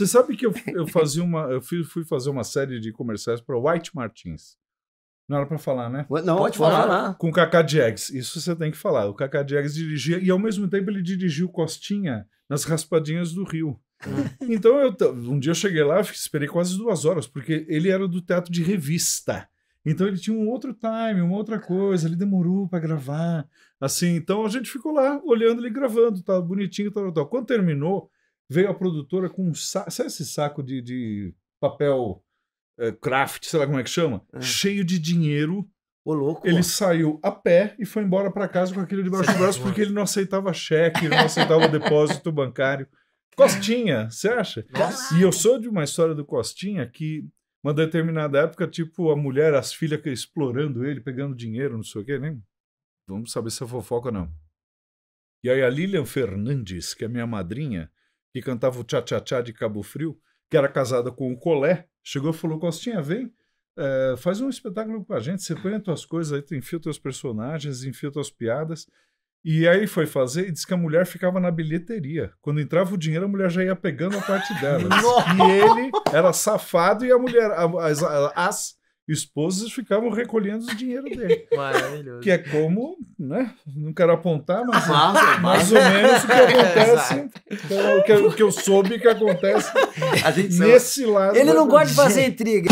Você sabe que eu, eu fazia uma, eu fui, fui fazer uma série de comerciais para White Martins. Não era para falar, né? Não, pode falar. falar. Com o Kaká Jags. Isso você tem que falar. O Kaká Jags dirigia e ao mesmo tempo ele dirigiu Costinha nas Raspadinhas do Rio. Hum. Então eu um dia eu cheguei lá, esperei quase duas horas, porque ele era do teatro de revista. Então ele tinha um outro time, uma outra coisa, ele demorou para gravar. Assim, então a gente ficou lá olhando ele gravando, tava tá bonitinho, tal, tal. Quando terminou, veio a produtora com um saco, sabe esse saco de, de papel é, craft, sei lá como é que chama? É. Cheio de dinheiro. Ô, louco. Ele mano. saiu a pé e foi embora para casa com aquilo debaixo do tá braço porque ele não aceitava cheque, não aceitava depósito bancário. Costinha, você acha? Nossa. E eu sou de uma história do Costinha que, uma determinada época, tipo, a mulher, as filhas explorando ele, pegando dinheiro, não sei o quê, nem. Vamos saber se é fofoca ou não. E aí a Lilian Fernandes, que é minha madrinha, que cantava o tchá-tchá-tchá de Cabo Frio, que era casada com o Colé, chegou e falou: Costinha, vem, é, faz um espetáculo com a gente, você põe as tuas coisas aí, tu infiltra os personagens, infiltra as piadas. E aí foi fazer e disse que a mulher ficava na bilheteria. Quando entrava o dinheiro, a mulher já ia pegando a parte dela. e ele era safado e a mulher, as, as esposas ficavam recolhendo o dinheiro dele. Maravilhoso. Que é como né? Não quero apontar, mas ah, mais ou menos o que acontece, é, o, que, o que eu soube que acontece nesse sabe. lado. Ele não gosta de fazer intriga.